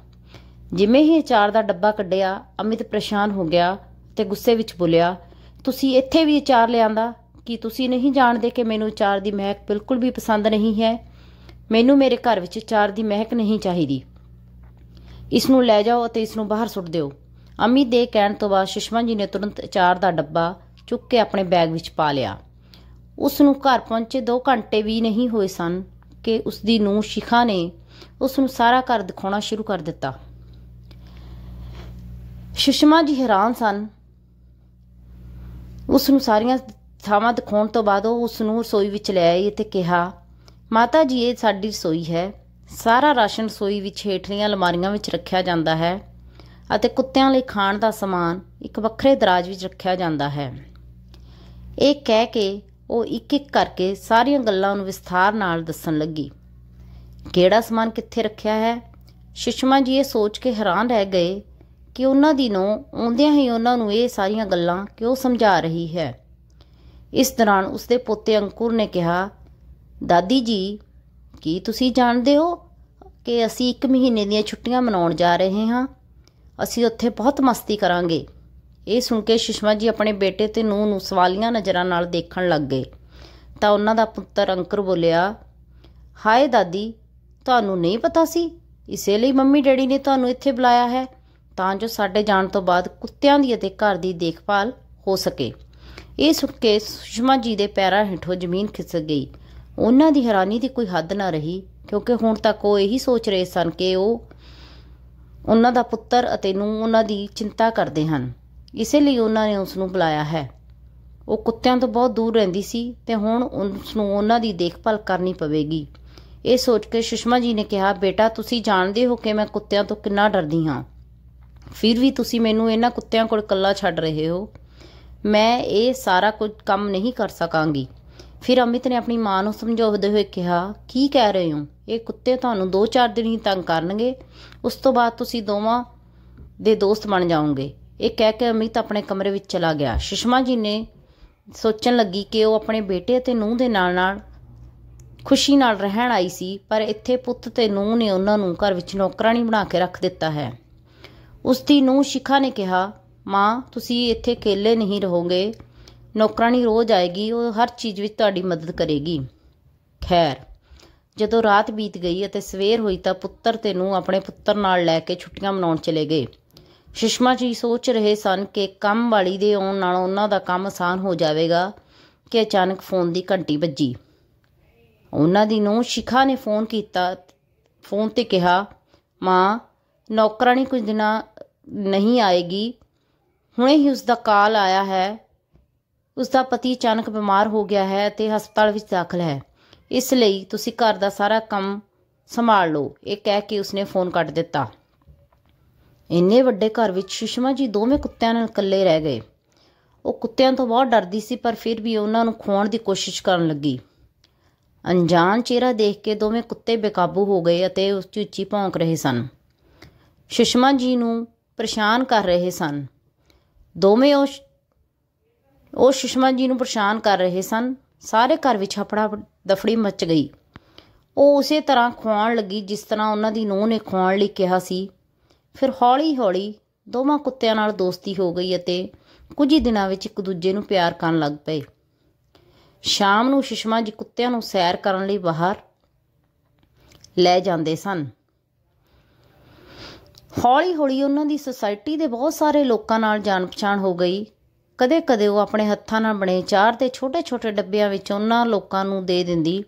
ਜਿਵੇਂ ਹੀ ਅਚਾਰ ਦਾ ਡੱਬਾ ਕੱਢਿਆ ਅਮਿਤ ਪਰੇਸ਼ਾਨ ਹੋ ਗਿਆ ਤੇ ਗੁੱਸੇ ਵਿੱਚ ਬੋਲਿਆ ਤੁਸੀਂ ਇੱਥੇ ਵੀ ਅਚਾਰ ਲਿਆਂਦਾ ਕਿ ਤੁਸੀਂ ਨਹੀਂ ਜਾਣਦੇ ਕਿ ਮੈਨੂੰ ਚਾਰ ਦੀ ਮਹਿਕ ਬਿਲਕੁਲ ਵੀ ਪਸੰਦ ਨਹੀਂ ਹੈ ਮੈਨੂੰ ਮੇਰੇ ਘਰ ਵਿੱਚ ਚਾਰ ਦੀ ਮਹਿਕ ਨਹੀਂ ਚਾਹੀਦੀ ਇਸ ਨੂੰ ਲੈ ਜਾਓ ਅਤੇ ਇਸ ਨੂੰ ਬਾਹਰ ਸੁੱਟ ਦਿਓ ਅਮੀ ਦੇ ਕਹਿਣ ਤੋਂ ਬਾਅਦ ਸ਼ਸ਼ਮਨ ਜੀ ਨੇ ਤੁਰੰਤ ਚਾਰ ਦਾ ਡੱਬਾ ਚੁੱਕ ਕੇ ਆਪਣੇ ਬੈਗ ਵਿੱਚ ਪਾ ਲਿਆ ਉਸ ਨੂੰ ਘਰ ਪਹੁੰਚੇ 2 ਘੰਟੇ ਵੀ ਨਹੀਂ ਹੋਏ ਸਨ ਕਿ ਉਸ ਦੀ ਨੂੰ ਸ਼ਿਖਾ ਨੇ ਉਸ ਨੂੰ ਸਾਰਾ ਘਰ ਦਿਖਾਉਣਾ ਸ਼ੁਰੂ ਕਰ ਦਿੱਤਾ ਸ਼ਸ਼ਮਾ ਜੀ ਹੈਰਾਨ ਸਨ ਉਸ ਨੂੰ ਸਾਰੀਆਂ ਥਾਵਾਂ ਦਿਖਾਉਣ ਤੋਂ ਬਾਅਦ ਉਹ ਉਸ ਨੂੰ ਰਸੋਈ ਵਿੱਚ ਲੈ ਆਈ ਤੇ ਕਿਹਾ ਮਾਤਾ ਜੀ ਇਹ ਸਾਡੀ ਰਸੋਈ ਹੈ ਸਾਰਾ ਰਾਸ਼ਨ ਰਸੋਈ ਵਿੱਚ ਹੇਠਲੀਆਂ ਅਲਮਾਰੀਆਂ ਵਿੱਚ ਰੱਖਿਆ ਜਾਂਦਾ ਹੈ ਅਤੇ ਕੁੱਤਿਆਂ ਲਈ ਖਾਣ ਦਾ ਸਮਾਨ ਇੱਕ ਵੱਖਰੇ ਦਰਾਜ ਵਿੱਚ ਰੱਖਿਆ ਜਾਂਦਾ ਹੈ ਇਹ ਕਹਿ ਕੇ ਉਹ ਇੱਕ ਇੱਕ ਕਰਕੇ ਸਾਰੀਆਂ ਗੱਲਾਂ ਨੂੰ ਵਿਸਥਾਰ ਨਾਲ ਦੱਸਣ ਲੱਗੀ ਕਿਹੜਾ ਸਮਾਨ ਕਿੱਥੇ ਰੱਖਿਆ ਹੈ ਸ਼ਿਸ਼ਮਾ ਜੀ ਇਹ ਸੋਚ ਕੇ ਹੈਰਾਨ ਰਹਿ ਗਏ ਕਿ ਉਹਨਾਂ ਦੀ ਨੂੰ ਆਉਂਦਿਆਂ ਹੀ ਉਹਨਾਂ ਨੂੰ ਇਹ ਸਾਰੀਆਂ ਗੱਲਾਂ ਕਿਉਂ ਸਮਝਾ ਰਹੀ ਹੈ ਇਸ ਦੌਰਾਨ ਉਸਦੇ ਪੋਤੇ ਅੰਕੁਰ ਨੇ ਕਿਹਾ ਦਾਦੀ ਜੀ ਕੀ ਤੁਸੀਂ ਜਾਣਦੇ ਹੋ ਕਿ ਅਸੀਂ 1 ਮਹੀਨੇ ਦੀਆਂ ਛੁੱਟੀਆਂ ਮਨਾਉਣ ਜਾ ਰਹੇ ਹਾਂ ਅਸੀਂ ਉੱਥੇ ਬਹੁਤ ਮਸਤੀ ਕਰਾਂਗੇ ਇਹ ਸੁਣ ਕੇ ਸ਼ਿਸ਼ਮਾ ਜੀ ਆਪਣੇ ਬੇਟੇ ਤੇ ਨੂੰ ਨੂੰ ਸਵਾਲੀਆਂ ਨਜ਼ਰਾਂ ਨਾਲ ਦੇਖਣ ਲੱਗ ਗਏ ਤਾਂ ਉਹਨਾਂ ਦਾ ਪੁੱਤਰ ਅੰਕੁਰ ਬੋਲਿਆ ਹਾਏ ਦਾਦੀ ਤੁਹਾਨੂੰ ਨਹੀਂ ਪਤਾ ਸੀ ਇਸੇ ਲਈ ਮੰਮੀ ਡੈਡੀ ਨੇ ਤੁਹਾਨੂੰ ਇੱਥੇ ਬੁਲਾਇਆ ਹੈ ਤਾਂ ਜੋ ਸਾਡੇ ਜਾਣ ਤੋਂ ਬਾਅਦ ਕੁੱਤਿਆਂ ਦੀ ਅਤੇ ਘਰ ਦੀ ਦੇਖਭਾਲ ਹੋ ਸਕੇ ਇਹ ਸੁਣ ਕੇ ਸੁਸ਼ਮਾ ਜੀ ਦੇ ਪੈਰਾਂ ਹੇਠੋਂ ਜ਼ਮੀਨ ਖਿਸਕ ਗਈ ਉਹਨਾਂ ਦੀ ਹੈਰਾਨੀ ਦੀ ਕੋਈ ਹੱਦ ਨਾ ਰਹੀ ਕਿਉਂਕਿ ਹੁਣ ਤੱਕ ਉਹ ਇਹੀ ਸੋਚ ਰਹੇ ਸਨ ਕਿ ਉਹ ਉਹਨਾਂ ਦਾ ਪੁੱਤਰ ਅਤੇ ਨੂੰ ਉਹਨਾਂ ਦੀ ਚਿੰਤਾ ਕਰਦੇ ਹਨ ਇਸੇ ਲਈ ਉਹਨਾਂ ਨੇ ਉਸ ਨੂੰ ਬੁਲਾਇਆ ਹੈ ਉਹ ਕੁੱਤਿਆਂ ਤੋਂ ਬਹੁਤ ਦੂਰ ਰਹਿੰਦੀ ਸੀ ਤੇ ਹੁਣ ਉਸ ਨੂੰ ਉਹਨਾਂ ਦੀ ਦੇਖਭਾਲ ਕਰਨੀ ਪਵੇਗੀ ਇਹ ਸੋਚ ਕੇ ਸੁਸ਼ਮਾ ਜੀ ਨੇ ਕਿਹਾ ਬੇਟਾ ਤੁਸੀਂ ਜਾਣਦੇ ਹੋ ਕਿ ਮੈਂ ਕੁੱਤਿਆਂ ਤੋਂ ਕਿੰਨਾ ਡਰਦੀ ਹਾਂ ਫਿਰ ਵੀ ਤੁਸੀਂ ਮੈਨੂੰ ਇਹਨਾਂ ਕੁੱਤਿਆਂ ਕੋਲ ਇਕੱਲਾ ਛੱਡ ਰਹੇ ਹੋ ਮੈਂ ਇਹ ਸਾਰਾ ਕੁਝ ਕੰਮ ਨਹੀਂ ਕਰ ਸਕਾਂਗੀ ਫਿਰ ਅਮਿਤ ਨੇ ਆਪਣੀ ਮਾਂ ਨੂੰ ਸਮਝਾਉਂਦੇ ਹੋਏ ਕਿਹਾ ਕੀ ਕਹਿ ਰਹੇ ਹੋ ਇਹ ਕੁੱਤੇ ਤੁਹਾਨੂੰ 2-4 ਦਿਨ ਹੀ ਤੰਗ ਕਰਨਗੇ ਉਸ ਤੋਂ ਬਾਅਦ ਤੁਸੀਂ ਦੋਵਾਂ ਦੇ ਦੋਸਤ ਬਣ ਜਾਓਗੇ ਇਹ ਕਹਿ ਕੇ ਅਮਿਤ ਆਪਣੇ ਕਮਰੇ ਵਿੱਚ ਚਲਾ ਗਿਆ ਸ਼ਿਸ਼ਮਾ ਜੀ ਨੇ ਸੋਚਣ ਲੱਗੀ ਕਿ ਉਹ ਆਪਣੇ ਬੇਟੇ ਅਤੇ ਨੂੰਹ ਦੇ ਨਾਲ-ਨਾਲ ਖੁਸ਼ੀ ਨਾਲ ਰਹਿਣ ਆਈ ਸੀ ਪਰ ਇੱਥੇ ਪੁੱਤ ਤੇ ਨੂੰਹ ਨੇ ਉਹਨਾਂ ਨੂੰ ਘਰ ਵਿੱਚ ਨੌਕਰਾਣੀ ਬਣਾ ਕੇ ਰੱਖ ਦਿੱਤਾ ਹੈ ਉਸ ਦੀ ਨੂੰਹ ਸ਼ਿਖਾ ਨੇ ਕਿਹਾ ਮਾਂ ਤੁਸੀਂ ਇੱਥੇ ਇਕੱਲੇ ਨਹੀਂ ਰਹੋਗੇ ਨੌਕਰਾਨੀ ਰੋਜ਼ ਆਏਗੀ ਉਹ ਹਰ ਚੀਜ਼ ਵਿੱਚ ਤੁਹਾਡੀ ਮਦਦ ਕਰੇਗੀ ਖੈਰ ਜਦੋਂ ਰਾਤ ਬੀਤ ਗਈ ਅਤੇ ਸਵੇਰ ਹੋਈ ਤਾਂ ਪੁੱਤਰ ਤੇ ਨੂੰ ਆਪਣੇ ਪੁੱਤਰ ਨਾਲ ਲੈ ਕੇ ਛੁੱਟੀਆਂ ਮਨਾਉਣ ਚਲੇ ਗਏ ਸ਼ਿਸ਼ਮਾ ਜੀ ਸੋਚ ਰਹੇ ਸਨ ਕਿ ਕੰਮ ਵਾਲੀ ਦੇ ਆਉਣ ਨਾਲ ਉਹਨਾਂ ਦਾ ਕੰਮ ਆਸਾਨ ਹੋ ਜਾਵੇਗਾ ਕਿ ਅਚਾਨਕ ਫੋਨ ਦੀ ਘੰਟੀ ਵੱਜੀ ਉਹਨਾਂ ਦੀ ਨੂੰ ਸ਼ਿਖਾ ਨੇ ਫੋਨ ਕੀਤਾ ਫੋਨ ਤੇ ਕਿਹਾ ਮਾਂ ਨੌਕਰਾਨੀ ਕੁਝ ਦਿਨਾਂ ਨਹੀਂ ਆਏਗੀ ਹੁਣੇ ਹੀ ਉਸ ਦਾ ਕਾਲ ਆਇਆ ਹੈ ਉਸ ਦਾ ਪਤੀ ਅਚਾਨਕ ਬਿਮਾਰ ਹੋ ਗਿਆ ਹੈ ਤੇ ਹਸਪਤਾਲ ਵਿੱਚ ਦਾਖਲ ਹੈ ਇਸ ਲਈ ਤੁਸੀਂ ਘਰ ਦਾ ਸਾਰਾ ਕੰਮ ਸੰਭਾਲ ਲਓ ਇਹ ਕਹਿ ਕੇ ਉਸਨੇ ਫੋਨ ਕੱਟ ਦਿੱਤਾ ਇੰਨੇ ਵੱਡੇ ਘਰ ਵਿੱਚ ਸੁਸ਼ਮਾ ਜੀ ਦੋਵੇਂ ਕੁੱਤਿਆਂ ਨਾਲ ਇਕੱਲੇ ਰਹਿ ਗਏ ਉਹ ਕੁੱਤਿਆਂ ਤੋਂ ਬਹੁਤ ਡਰਦੀ ਸੀ ਪਰ ਫਿਰ ਵੀ ਉਹਨਾਂ ਨੂੰ ਖੋਣ ਦੀ ਕੋਸ਼ਿਸ਼ ਕਰਨ ਲੱਗੀ ਅਣਜਾਣ ਚਿਹਰਾ ਦੇਖ ਕੇ ਦੋਵੇਂ ਕੁੱਤੇ ਬੇਕਾਬੂ ਹੋ ਗਏ ਅਤੇ ਉਸ ਉੱਚੀ ਭੌਂਕ ਰਹੇ ਸਨ ਸੁਸ਼ਮਾ ਜੀ ਨੂੰ ਪਰੇਸ਼ਾਨ ਕਰ ਰਹੇ ਸਨ ਦੋਵੇਂ ਉਹ ਉਹ ਸੁਸ਼ਮਾ ਜੀ ਨੂੰ ਪਰੇਸ਼ਾਨ ਕਰ ਰਹੇ ਸਨ ਸਾਰੇ ਘਰ ਵਿੱਚ ਆਪਣਾ ਦਫੜੀ ਮਚ ਗਈ ਉਹ ਉਸੇ ਤਰ੍ਹਾਂ ਖਵਾਉਣ ਲੱਗੀ ਜਿਸ ਤਰ੍ਹਾਂ ਉਹਨਾਂ ਦੀ ਨੂੰਹ ਨੇ ਖਵਾਉਣ ਲਈ ਕਿਹਾ ਸੀ ਫਿਰ ਹੌਲੀ-ਹੌਲੀ ਦੋਵਾਂ ਕੁੱਤਿਆਂ ਨਾਲ ਦੋਸਤੀ ਹੋ ਗਈ ਅਤੇ ਕੁਝ ਹੀ ਦਿਨਾਂ ਵਿੱਚ ਇੱਕ ਦੂਜੇ ਨੂੰ ਪਿਆਰ ਕਰਨ ਲੱਗ ਪਏ ਸ਼ਾਮ ਨੂੰ ਸ਼ਿਸ਼ਮਾ ਜੀ ਕੁੱਤਿਆਂ ਨੂੰ ਸੈਰ ਕਰਨ ਲਈ ਬਾਹਰ ਲੈ ਜਾਂਦੇ ਸਨ ਹੌਲੀ ਹੌਲੀ ਉਹਨਾਂ ਦੀ ਸੋਸਾਇਟੀ ਦੇ ਬਹੁਤ ਸਾਰੇ ਲੋਕਾਂ ਨਾਲ ਜਾਣ ਪਛਾਣ ਹੋ ਗਈ ਕਦੇ-ਕਦੇ ਉਹ ਆਪਣੇ ਹੱਥਾਂ ਨਾਲ ਬਣੇ ਚਾਰ ਤੇ ਛੋਟੇ-ਛੋਟੇ ਡੱਬਿਆਂ ਵਿੱਚ ਉਹਨਾਂ ਲੋਕਾਂ ਨੂੰ ਦੇ ਦਿੰਦੀ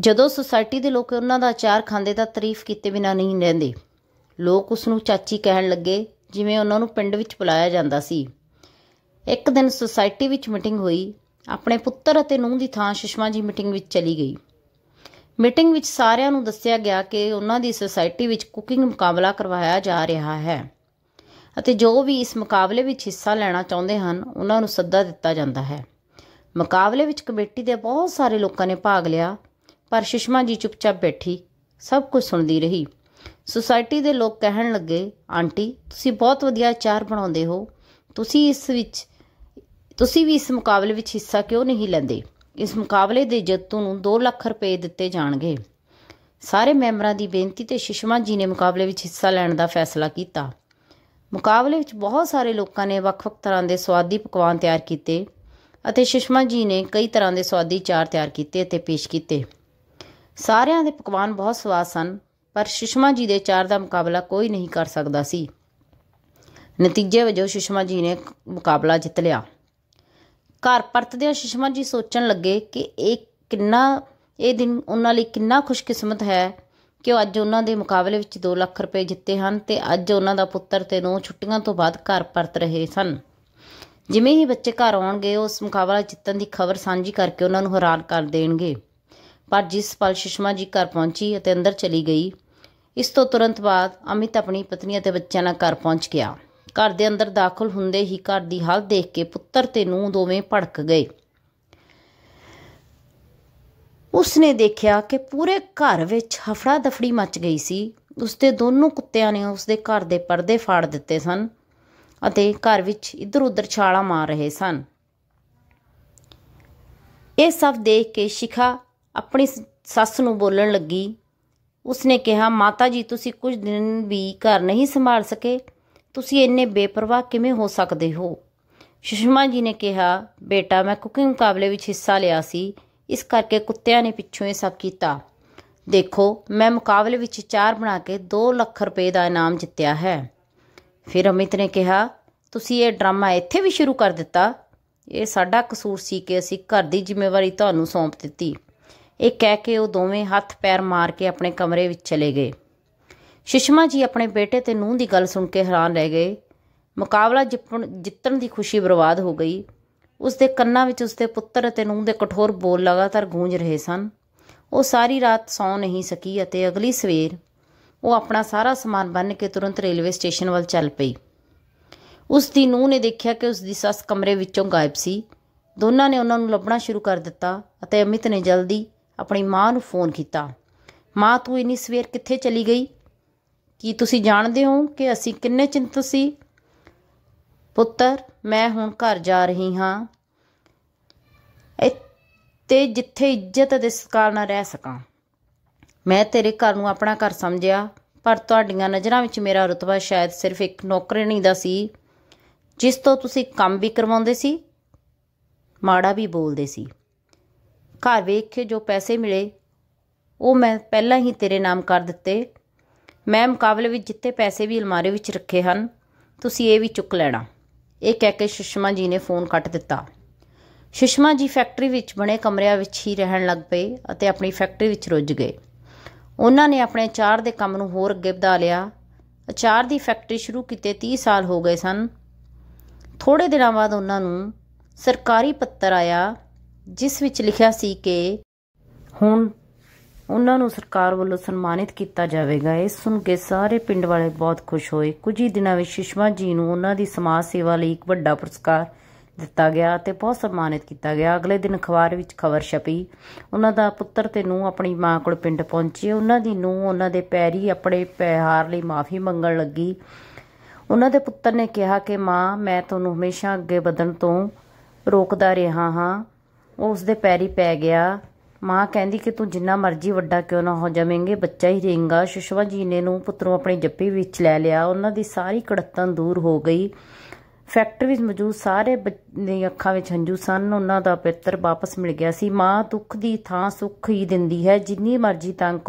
ਜਦੋਂ ਸੋਸਾਇਟੀ ਦੇ ਲੋਕ ਉਹਨਾਂ ਦਾ ਚਾਰ ਖਾਂਦੇ ਤਾਂ ਤਾਰੀਫ ਕੀਤੇ ਬਿਨਾਂ ਨਹੀਂ ਰਹਿੰਦੇ ਲੋਕ ਉਸ ਨੂੰ ਚਾਚੀ ਕਹਿਣ ਲੱਗੇ ਜਿਵੇਂ ਉਹਨਾਂ ਨੂੰ ਪਿੰਡ ਵਿੱਚ ਬੁਲਾਇਆ ਜਾਂਦਾ ਸੀ ਇੱਕ ਦਿਨ ਸੋਸਾਇਟੀ ਵਿੱਚ ਮੀਟਿੰਗ ਹੋਈ ਆਪਣੇ ਪੁੱਤਰ ਅਤੇ ਨੂੰਹ ਦੀ ਥਾਂ ਸ਼ਸ਼ਮਾ ਜੀ ਮੀਟਿੰਗ ਵਿੱਚ ਚਲੀ ਗਈ ਮੀਟਿੰਗ ਵਿੱਚ ਸਾਰਿਆਂ ਨੂੰ ਦੱਸਿਆ ਗਿਆ ਕਿ ਉਹਨਾਂ ਦੀ ਸੁਸਾਇਟੀ ਵਿੱਚ ਕੁਕਿੰਗ ਮੁਕਾਬਲਾ ਕਰਵਾਇਆ ਜਾ ਰਿਹਾ ਹੈ ਅਤੇ ਜੋ ਵੀ ਇਸ ਮੁਕਾਬਲੇ ਵਿੱਚ ਹਿੱਸਾ ਲੈਣਾ ਚਾਹੁੰਦੇ ਹਨ ਉਹਨਾਂ ਨੂੰ ਸੱਦਾ ਦਿੱਤਾ ਜਾਂਦਾ ਹੈ ਮੁਕਾਬਲੇ ਵਿੱਚ ਕਮੇਟੀ ਦੇ ਬਹੁਤ ਸਾਰੇ ਲੋਕਾਂ ਨੇ ਭਾਗ ਲਿਆ ਪਰ ਸ਼ਿਸ਼ਮਾ ਜੀ ਚੁੱਪਚਾਪ ਬੈਠੀ ਸਭ ਕੁਝ ਸੁਣਦੀ ਰਹੀ ਸੁਸਾਇਟੀ ਦੇ ਲੋਕ ਕਹਿਣ ਲੱਗੇ ਆਂਟੀ ਤੁਸੀਂ ਬਹੁਤ ਵਧੀਆ ਚਾਰ ਬਣਾਉਂਦੇ ਹੋ ਤੁਸੀਂ ਇਸ ਵਿੱਚ ਤੁਸੀਂ ਵੀ ਇਸ ਮੁਕਾਬਲੇ ਵਿੱਚ ਹਿੱਸਾ ਕਿਉਂ ਨਹੀਂ ਲੈਂਦੇ ਇਸ ਮੁਕਾਬਲੇ ਦੇ ਜੇਤੂ ਨੂੰ 2 ਲੱਖ ਰੁਪਏ ਦਿੱਤੇ ਜਾਣਗੇ ਸਾਰੇ ਮੈਂਬਰਾਂ ਦੀ ਬੇਨਤੀ ਤੇ ਸ਼ਿਸ਼ਮਾ ਜੀ ਨੇ ਮੁਕਾਬਲੇ ਵਿੱਚ ਹਿੱਸਾ ਲੈਣ ਦਾ ਫੈਸਲਾ ਕੀਤਾ ਮੁਕਾਬਲੇ ਵਿੱਚ ਬਹੁਤ ਸਾਰੇ ਲੋਕਾਂ ਨੇ ਵੱਖ-ਵੱਖ ਤਰ੍ਹਾਂ ਦੇ ਸਵਾਦੀ ਪਕਵਾਨ ਤਿਆਰ ਕੀਤੇ ਅਤੇ ਸ਼ਿਸ਼ਮਾ ਜੀ ਨੇ ਕਈ ਤਰ੍ਹਾਂ ਦੇ ਸਵਾਦੀ ਚਾਰ ਤਿਆਰ ਕੀਤੇ ਅਤੇ ਪੇਸ਼ ਕੀਤੇ ਸਾਰਿਆਂ ਦੇ ਪਕਵਾਨ ਬਹੁਤ ਸਵਾਦ ਸਨ ਪਰ ਸ਼ਿਸ਼ਮਾ ਜੀ ਦੇ ਚਾਰ ਦਾ ਮੁਕਾਬਲਾ ਕੋਈ ਨਹੀਂ ਕਰ ਸਕਦਾ ਸੀ ਨਤੀਜੇ ਵਜੋਂ ਸ਼ਿਸ਼ਮਾ ਜੀ ਨੇ ਮੁਕਾਬਲਾ ਜਿੱਤ ਲਿਆ ਘਰ ਹੋ ਸ਼ਸ਼ਮਾ ਜੀ ਸੋਚਣ ਲੱਗੇ ਕਿ ਇਹ ਕਿੰਨਾ ਇਹ ਦਿਨ ਉਹਨਾਂ ਲਈ ਕਿੰਨਾ ਖੁਸ਼ਕਿਸਮਤ ਹੈ ਕਿ ਉਹ ਅੱਜ ਉਹਨਾਂ ਦੇ ਮੁਕਾਬਲੇ ਵਿੱਚ 2 ਲੱਖ ਰੁਪਏ ਜਿੱਤੇ ਹਨ ਤੇ ਅੱਜ ਉਹਨਾਂ ਦਾ ਪੁੱਤਰ ਤੇ ਨੂੰ ਛੁੱਟੀਆਂ ਤੋਂ ਬਾਅਦ ਘਰ ਪਰਤ ਰਹੇ ਸਨ ਜਿਵੇਂ ਹੀ ਬੱਚੇ ਘਰ ਆਉਣਗੇ ਉਸ ਮੁਕਾਬਲਾ ਜਿੱਤਣ ਦੀ ਖਬਰ ਸਾਂਝੀ ਕਰਕੇ ਉਹਨਾਂ ਨੂੰ ਹੈਰਾਨ ਕਰ ਦੇਣਗੇ ਪਰ ਜਿਸ ਪਲ ਸ਼ਸ਼ਮਾ ਜੀ ਘਰ ਪਹੁੰਚੀ ਅਤੇ ਅੰਦਰ ਚਲੀ ਗਈ ਇਸ ਤੋਂ ਤੁਰੰਤ ਬਾਅਦ ਅਮਿਤ ਆਪਣੀ ਪਤਨੀ ਅਤੇ ਬੱਚਿਆਂ ਨਾਲ ਘਰ ਪਹੁੰਚ ਗਿਆ ਘਰ ਦੇ ਅੰਦਰ ਦਾਖਲ ਹੁੰਦੇ ਹੀ ਘਰ ਦੀ ਹਾਲ ਦੇਖ ਕੇ ਪੁੱਤਰ ਤੇ ਨੂੰਹ ਦੋਵੇਂ ਭੜਕ ਗਏ ਉਸਨੇ ਦੇਖਿਆ ਕਿ ਪੂਰੇ ਘਰ ਵਿੱਚ ਹਫੜਾ ਦਫੜੀ ਮਚ ਗਈ ਸੀ ਉਸਦੇ ਦੋਨੋਂ ਕੁੱਤਿਆਂ ਨੇ ਉਸਦੇ ਘਰ ਦੇ ਪਰਦੇ ਫਾੜ ਦਿੱਤੇ ਸਨ ਅਤੇ ਘਰ ਵਿੱਚ ਇੱਧਰ ਉੱਧਰ ਛਾਲਾ ਮਾਰ ਰਹੇ ਸਨ ਇਹ ਸਭ ਦੇਖ ਕੇ ਸ਼ਿਖਾ ਆਪਣੀ ਸੱਸ ਨੂੰ ਬੋਲਣ ਲੱਗੀ ਉਸਨੇ ਕਿਹਾ ਮਾਤਾ ਜੀ ਤੁਸੀਂ ਕੁਝ ਦਿਨ ਵੀ ਘਰ ਨਹੀਂ ਸੰਭਾਲ ਸਕੇ ਤੁਸੀਂ ਇੰਨੇ ਬੇਪਰਵਾਹ ਕਿਵੇਂ ਹੋ ਸਕਦੇ ਹੋ ਸ਼ਸ਼ਮਾ ਜੀ ਨੇ ਕਿਹਾ ਬੇਟਾ ਮੈਂ ਕੁਕਿੰਗ ਮੁਕਾਬਲੇ ਵਿੱਚ ਹਿੱਸਾ ਲਿਆ ਸੀ ਇਸ ਕਰਕੇ ਕੁੱਤਿਆਂ ਨੇ ਪਿੱਛੋਂ ਇਹ ਸਭ ਕੀਤਾ ਦੇਖੋ ਮੈਂ ਮੁਕਾਬਲੇ ਵਿੱਚ ਚਾਰ ਬਣਾ ਕੇ 2 ਲੱਖ ਰੁਪਏ ਦਾ ਇਨਾਮ ਜਿੱਤਿਆ ਹੈ ਫਿਰ ਅਮਿਤ ਨੇ ਕਿਹਾ ਤੁਸੀਂ ਇਹ ਡਰਾਮਾ ਇੱਥੇ ਵੀ ਸ਼ੁਰੂ ਕਰ ਦਿੱਤਾ ਇਹ ਸਾਡਾ ਕਸੂਰ ਸੀ ਕਿ ਅਸੀਂ ਘਰ ਦੀ ਜ਼ਿੰਮੇਵਾਰੀ ਤੁਹਾਨੂੰ ਸੌਂਪ ਦਿੱਤੀ ਇਹ ਕਹਿ ਕੇ ਉਹ ਦੋਵੇਂ ਹੱਥ ਪੈਰ ਮਾਰ ਕੇ ਆਪਣੇ ਕਮਰੇ ਵਿੱਚ ਚਲੇ ਗਏ ਸ਼ਿਸ਼ਮਾ ਜੀ ਆਪਣੇ ਬੇਟੇ ਤੇ ਨੂੰਹ ਦੀ ਗੱਲ ਸੁਣ ਕੇ ਹੈਰਾਨ ਰਹਿ ਗਏ ਮੁਕਾਬਲਾ ਜਿੱਤਣ ਦੀ ਖੁਸ਼ੀ ਬਰਬਾਦ ਹੋ ਗਈ ਉਸ ਦੇ ਕੰਨਾਂ ਵਿੱਚ ਉਸ ਦੇ ਪੁੱਤਰ ਅਤੇ ਨੂੰਹ ਦੇ ਕਠੋਰ ਬੋਲ ਲਗਾਤਾਰ ਗੂੰਜ ਰਹੇ ਸਨ ਉਹ ਸਾਰੀ ਰਾਤ ਸੌਂ ਨਹੀਂ ਸਕੀ ਅਤੇ ਅਗਲੀ ਸਵੇਰ ਉਹ ਆਪਣਾ ਸਾਰਾ ਸਮਾਨ ਬੰਨ੍ਹ ਕੇ ਤੁਰੰਤ ਰੇਲਵੇ ਸਟੇਸ਼ਨ ਵੱਲ ਚੱਲ ਪਈ ਉਸ ਦੀ ਨੂੰਹ ਨੇ ਦੇਖਿਆ ਕਿ ਉਸ ਦੀ ਸੱਸ ਕਮਰੇ ਵਿੱਚੋਂ ਗਾਇਬ ਸੀ ਦੋਨਾਂ ਨੇ ਉਹਨਾਂ ਨੂੰ ਲੱਭਣਾ ਸ਼ੁਰੂ ਕਰ ਦਿੱਤਾ ਅਤੇ ਅਮਿਤ ਨੇ ਜਲਦੀ ਆਪਣੀ ਮਾਂ ਨੂੰ ਫੋਨ ਕੀਤਾ ਮਾਂ ਤੂੰ ਇੰਨੀ ਸਵੇਰ ਕਿੱਥੇ ਚਲੀ ਗਈ ਕੀ ਤੁਸੀਂ ਜਾਣਦੇ ਹੋ ਕਿ ਅਸੀਂ ਕਿੰਨੇ ਚਿੰਤਤ ਸੀ ਪੁੱਤਰ ਮੈਂ ਹੁਣ ਘਰ ਜਾ ਰਹੀ ਹਾਂ ਤੇ ਜਿੱਥੇ ਇੱਜ਼ਤ ਅਤੇ ਸਤਿਕਾਰ ਨਾਲ ਰਹਿ ਸਕਾਂ ਮੈਂ ਤੇਰੇ ਘਰ ਨੂੰ ਆਪਣਾ ਘਰ ਸਮਝਿਆ ਪਰ ਤੁਹਾਡੀਆਂ ਨਜ਼ਰਾਂ ਵਿੱਚ ਮੇਰਾ ਰਤਬਾ ਸ਼ਾਇਦ ਸਿਰਫ ਇੱਕ ਨੌਕਰਣੀ ਦਾ ਸੀ ਜਿਸ ਤੋਂ ਤੁਸੀਂ ਕੰਮ ਵੀ ਕਰਵਾਉਂਦੇ ਸੀ ਮਾੜਾ ਵੀ ਬੋਲਦੇ ਸੀ ਘਰ ਵੇਖ ਕੇ ਜੋ ਪੈਸੇ ਮਿਲੇ ਉਹ ਮੈਂ ਪਹਿਲਾਂ ਹੀ ਤੇਰੇ ਨਾਮ ਕਰ ਦਿੱਤੇ ਮੈਂ ਮੁਕਾਬਲੇ ਵਿੱਚ ਜਿੱਤੇ ਪੈਸੇ ਵੀ ਅਲਮਾਰੀ ਵਿੱਚ ਰੱਖੇ ਹਨ ਤੁਸੀਂ ਇਹ ਵੀ ਚੁੱਕ ਲੈਣਾ ਇਹ ਕਹਿ ਕੇ ਸੁਸ਼ਮਾ ਜੀ ਨੇ ਫੋਨ ਕੱਟ ਦਿੱਤਾ ਸੁਸ਼ਮਾ ਜੀ ਫੈਕਟਰੀ ਵਿੱਚ ਬਣੇ ਕਮਰਿਆਂ ਵਿੱਚ ਹੀ ਰਹਿਣ ਲੱਗ ਪਏ ਅਤੇ ਆਪਣੀ ਫੈਕਟਰੀ ਵਿੱਚ ਰੁੱਝ ਗਏ ਉਹਨਾਂ ਨੇ ਆਪਣੇ ਚਾਰ ਦੇ ਕੰਮ ਨੂੰ ਹੋਰ ਅੱਗੇ ਵਧਾ ਲਿਆ ਅਚਾਰ ਦੀ ਫੈਕਟਰੀ ਸ਼ੁਰੂ ਕੀਤੇ 30 ਸਾਲ ਹੋ ਗਏ ਸਨ ਥੋੜੇ ਦਿਨਾਂ ਬਾਅਦ ਉਹਨਾਂ ਨੂੰ ਸਰਕਾਰੀ ਪੱਤਰ ਆਇਆ ਜਿਸ ਵਿੱਚ ਲਿਖਿਆ ਸੀ ਕਿ ਹੁਣ ਉਹਨਾਂ ਨੂੰ ਸਰਕਾਰ ਵੱਲੋਂ ਸਨਮਾਨਿਤ ਕੀਤਾ ਜਾਵੇਗਾ ਇਹ ਸੁਣ ਕੇ ਸਾਰੇ ਪਿੰਡ ਵਾਲੇ ਬਹੁਤ ਖੁਸ਼ ਹੋਏ ਕੁਝ ਹੀ ਦਿਨਾਂ ਵਿੱਚ ਸ਼ਿਸ਼ਮਾ ਜੀ ਨੂੰ ਉਹਨਾਂ ਦੀ ਸਮਾਜ ਸੇਵਾ ਲਈ ਇੱਕ ਵੱਡਾ ਪੁਰਸਕਾਰ ਦਿੱਤਾ ਗਿਆ ਤੇ ਬਹੁਤ ਸਨਮਾਨਿਤ ਕੀਤਾ ਗਿਆ ਅਗਲੇ ਦਿਨ ਅਖਬਾਰ ਵਿੱਚ ਖਬਰ ਛਪੀ ਉਹਨਾਂ ਦਾ ਪੁੱਤਰ ਤੇ ਨੂੰ ਆਪਣੀ ਮਾਂ ਕੋਲ ਪਿੰਡ ਪਹੁੰਚੇ ਉਹਨਾਂ ਦੀ ਨੂੰ ਉਹਨਾਂ ਦੇ ਪੈਰੀ ਆਪਣੇ ਪਿਆਰ ਲਈ ਮਾਫੀ ਮੰਗਣ ਲੱਗੀ ਉਹਨਾਂ ਦੇ ਪੁੱਤਰ ਨੇ ਕਿਹਾ ਕਿ ਮਾਂ ਮੈਂ ਤੁਹਾਨੂੰ ਹਮੇਸ਼ਾ ਅੱਗੇ ਵਧਣ ਤੋਂ ਰੋਕਦਾ ਰਿਹਾ ਹਾਂ ਉਹ ਉਸ ਦੇ ਪੈਰੀ ਪੈ ਗਿਆ ਮਾਂ ਕਹਿੰਦੀ ਕਿ ਤੂੰ ਜਿੰਨਾ ਮਰਜ਼ੀ ਵੱਡਾ ਕਿਉਂ ਨਾ ਹੋ ਜਾਵੇਂਗੇ ਬੱਚਾ ਹੀ ਰਹੇਂਗਾ ਸੁਸ਼ਮਾ ਜੀ ਨੇ ਨੂੰ ਪੁੱਤਰੋਂ ਆਪਣੀ ਜੱਪੀ ਵਿੱਚ ਲੈ ਲਿਆ ਉਹਨਾਂ ਦੀ ਸਾਰੀ ਕੜਤਨ ਦੂਰ ਹੋ ਗਈ ਫੈਕਟਰੀ ਵਿੱਚ ਮੌਜੂਦ ਸਾਰੇ ਬੱਚੇ ਅੱਖਾਂ ਵਿੱਚ ਹੰਝੂ ਸਨ ਉਹਨਾਂ ਦਾ ਪਿੱਤਰ ਵਾਪਸ ਮਿਲ ਗਿਆ ਸੀ ਮਾਂ ਦੁੱਖ ਦੀ ਥਾਂ ਸੁੱਖ ਹੀ ਦਿੰਦੀ ਹੈ ਜਿੰਨੀ ਮਰਜ਼ੀ ਤੰਗ